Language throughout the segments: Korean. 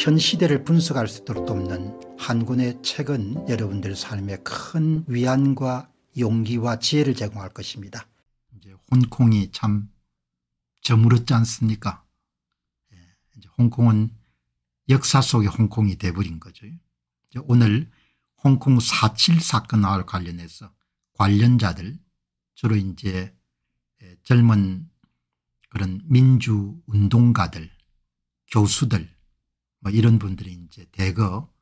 현 시대를 분석할 수 있도록 돕는 한군의 책은 여러분들 삶에 큰 위안과 용기와 지혜를 제공할 것입니다. 이제 홍콩이 참 저물었지 않습니까? 예, 이제 홍콩은 역사 속의 홍콩이 돼버린 거죠. 오늘 홍콩 4.7 사건과 관련해서 관련자들 주로 이제 예, 젊은 그런 민주운동가들 교수들 뭐 이런 분들이 이제 대거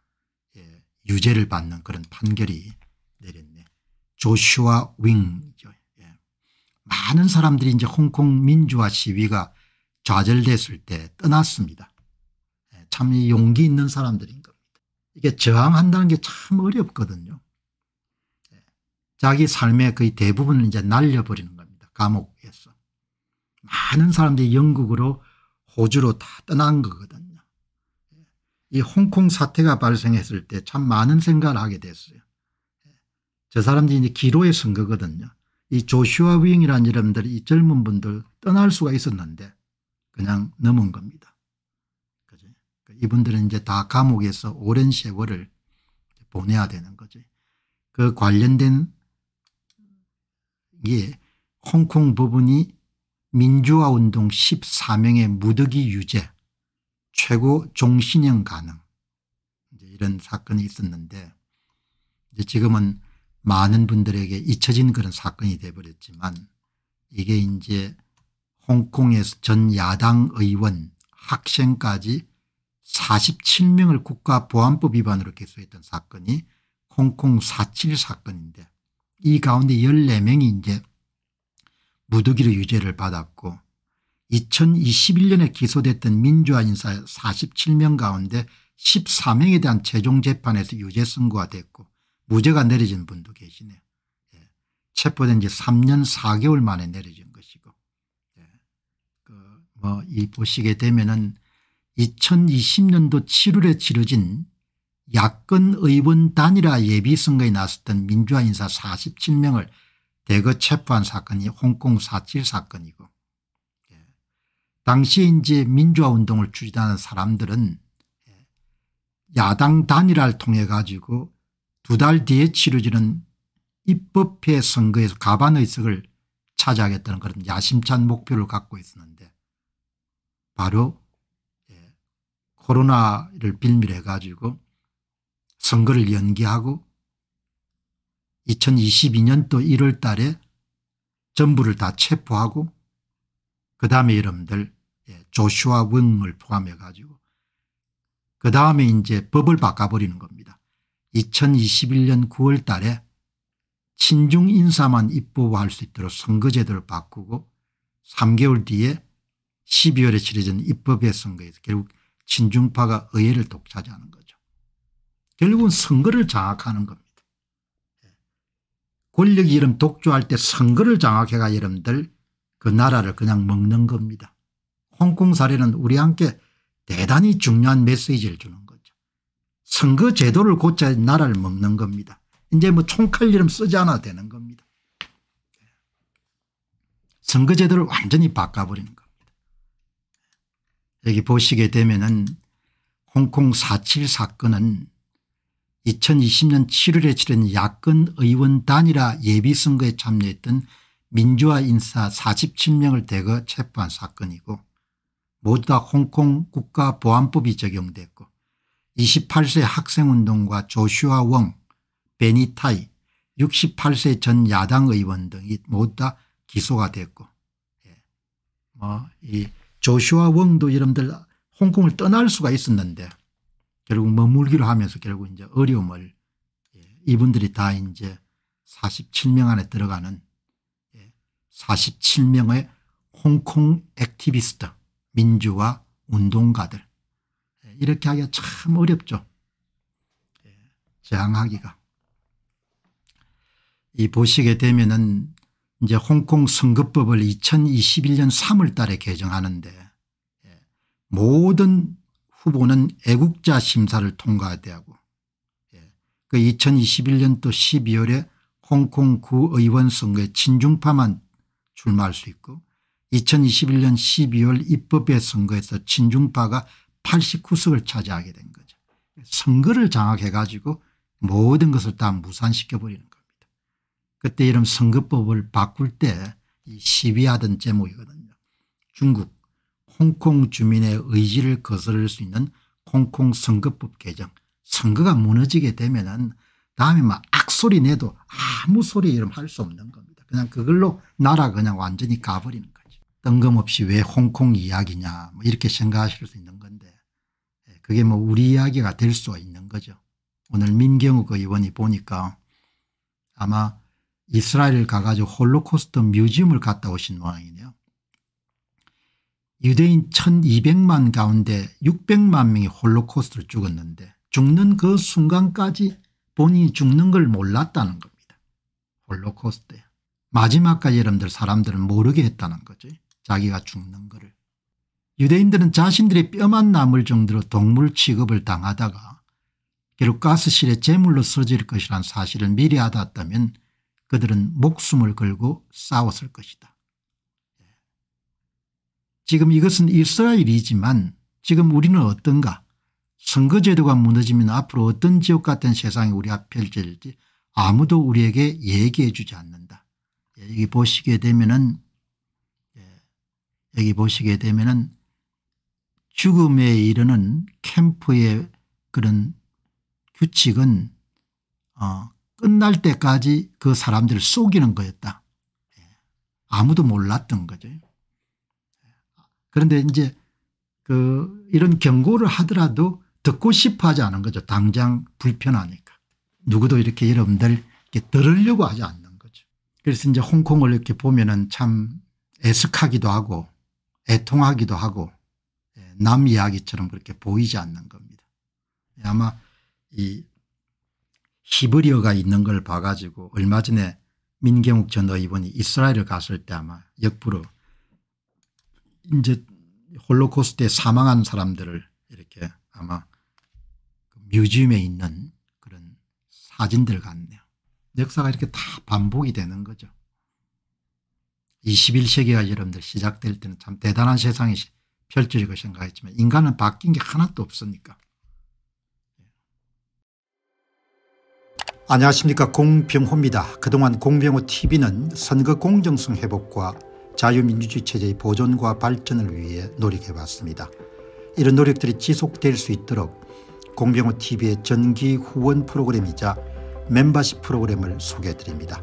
예, 유죄를 받는 그런 판결이 내렸네. 조슈아 윙이죠. 예. 많은 사람들이 이제 홍콩 민주화 시위가 좌절됐을 때 떠났습니다. 예, 참 용기 있는 사람들인 겁니다. 이게 저항한다는 게 참 어렵거든요. 예, 자기 삶의 거의 대부분을 이제 날려버리는 겁니다. 감옥에서. 많은 사람들이 영국으로 호주로 다 떠난 거거든요. 이 홍콩 사태가 발생했을 때 참 많은 생각을 하게 됐어요. 저 사람들이 이제 기로에 선 거거든요. 이 조슈아 윙이라는 이름들이 젊은 분들 떠날 수가 있었는데 그냥 넘은 겁니다. 그죠? 그러니까 이분들은 이제 다 감옥에서 오랜 세월을 보내야 되는 거죠. 그 관련된 게 홍콩 법원이 민주화운동 14명의 무더기 유죄 최고 종신형 가능 이런 사건이 있었는데 지금은 많은 분들에게 잊혀진 그런 사건이 되버렸지만 이게 이제 홍콩에서 전 야당 의원 학생까지 47명을 국가보안법 위반으로 기소했던 사건이 홍콩 4.7 사건인데 이 가운데 14명이 이제 무더기로 유죄를 받았고 2021년에 기소됐던 민주화 인사 47명 가운데 14명에 대한 최종 재판에서 유죄 선고가 됐고 무죄가 내려진 분도 계시네요. 예. 체포된 지 3년 4개월 만에 내려진 것이고 예. 그뭐이 보시게 되면은 2020년도 7월에 치러진 야권 의원 단일화 예비선거에 나섰던 민주화 인사 47명을 대거 체포한 사건이 홍콩 4.7 사건이고 당시 이제 민주화 운동을 추진하는 사람들은 야당 단일화를 통해 가지고 두 달 뒤에 치러지는 입법회 선거에서 가반의석을 차지하겠다는 그런 야심찬 목표를 갖고 있었는데 바로 예, 코로나를 빌미해 로 가지고 선거를 연기하고 2022년도 1월 달에 전부를 다 체포하고 그 다음에 여러분들 조슈아 웡을 포함해 가지고 그 다음에 이제 법을 바꿔버리는 겁니다. 2021년 9월 달에 친중 인사만 입법할 수 있도록 선거제도를 바꾸고 3개월 뒤에 12월에 치러진 입법의 선거에서 결국 친중파가 의회를 독차지하는 거죠. 결국은 선거를 장악하는 겁니다. 권력이 이름 독주할 때 선거를 장악해가 여러분들 그 나라를 그냥 먹는 겁니다. 홍콩 사례는 우리 함께 대단히 중요한 메시지를 주는 거죠. 선거 제도를 고쳐 나라를 먹는 겁니다. 이제 뭐 총칼 이름 쓰지 않아도 되는 겁니다. 선거 제도를 완전히 바꿔버리는 겁니다. 여기 보시게 되면은 홍콩 4.7 사건은 2020년 7월에 치른 야권 의원 단일화 예비선거에 참여했던 민주화 인사 47명을 대거 체포한 사건이고 모두 다 홍콩 국가보안법이 적용됐고 28세 학생운동가 조슈아 웡, 베니타이, 68세 전 야당 의원 등이 모두 다 기소가 됐고 예. 뭐 이 조슈아 웡도 여러분들 홍콩을 떠날 수가 있었는데 결국 머물기로 하면서 결국 이제 어려움을 예. 이분들이 다 이제 47명 안에 들어가는 예. 47명의 홍콩 액티비스트 민주화 운동가들 이렇게 하기가 참 어렵죠. 저항하기가. 이 보시게 되면은 이제 홍콩 선거법을 2021년 3월 달에 개정하는데 예, 모든 후보는 애국자 심사를 통과해야 되고 예, 그 2021년도 12월에 홍콩 구의원 선거에 친중파만 출마할 수 있고 2021년 12월 입법의 선거에서 친중파가 89석을 차지하게 된 거죠. 선거를 장악해 가지고 모든 것을 다 무산시켜 버리는 겁니다. 그때 이런 선거법을 바꿀 때 시위하던 제목이거든요. 중국 홍콩 주민의 의지를 거스를 수 있는 홍콩 선거법 개정 선거가 무너지게 되면 은 다음에 막 악소리 내도 아무 소리 이름 할 수 없는 겁니다. 그냥 그걸로 나라 그냥 완전히 가버리는 뜬금없이 왜 홍콩 이야기냐 뭐 이렇게 생각하실 수 있는 건데 예, 그게 뭐 우리 이야기가 될 수 있는 거죠. 오늘 민경욱 의원이 보니까 아마 이스라엘 가가지고 홀로코스트 뮤지엄을 갔다 오신 모양이네요. 유대인 1200만 가운데 600만 명이 홀로코스트를 죽었는데 죽는 그 순간까지 본인이 죽는 걸 몰랐다는 겁니다. 홀로코스트에. 마지막까지 여러분들 사람들은 모르게 했다는 거지. 자기가 죽는 것을. 유대인들은 자신들의 뼈만 남을 정도로 동물 취급을 당하다가 결국 가스실에재물로 써질 것이란 사실을 미리 알았다면 그들은 목숨을 걸고 싸웠을 것이다. 지금 이것은 이스라엘이지만 지금 우리는 어떤가 선거제도가 무너지면 앞으로 어떤 지옥 같은 세상이 우리 앞에 펼질지 아무도 우리에게 얘기해 주지 않는다. 예, 여기 보시게 되면 은 여기 보시게 되면은 죽음에 이르는 캠프의 그런 규칙은 어, 끝날 때까지 그 사람들을 속이는 거였다. 예. 아무도 몰랐던 거죠. 예. 그런데 이제 그 이런 경고를 하더라도 듣고 싶어 하지 않은 거죠. 당장 불편하니까. 누구도 이렇게 여러분들 이렇게 들으려고 하지 않는 거죠. 그래서 이제 홍콩을 이렇게 보면참 애석하기도 하고 애통하기도 하고 예, 남 이야기처럼 그렇게 보이지 않는 겁니다. 예, 아마 이 히브리어가 있는 걸 봐가지고 얼마 전에 민경욱 전 의원이 이스라엘을 갔을 때 아마 역부로 이제 홀로코스트에 사망한 사람들을 이렇게 아마 그 뮤지엄에 있는 그런 사진들 같네요. 역사가 이렇게 다 반복이 되는 거죠. 21세기가 여러분들 시작될 때는 참 대단한 세상이 펼쳐지고 생각했지만 인간은 바뀐 게 하나도 없습니까 안녕하십니까 공병호입니다. 그동안 공병호 tv는 선거 공정성 회복과 자유민주주의 체제의 보존과 발전을 위해 노력해왔습니다. 이런 노력들이 지속될 수 있도록 공병호 tv의 전기 후원 프로그램이자 멤버십 프로그램을 소개해드립니다.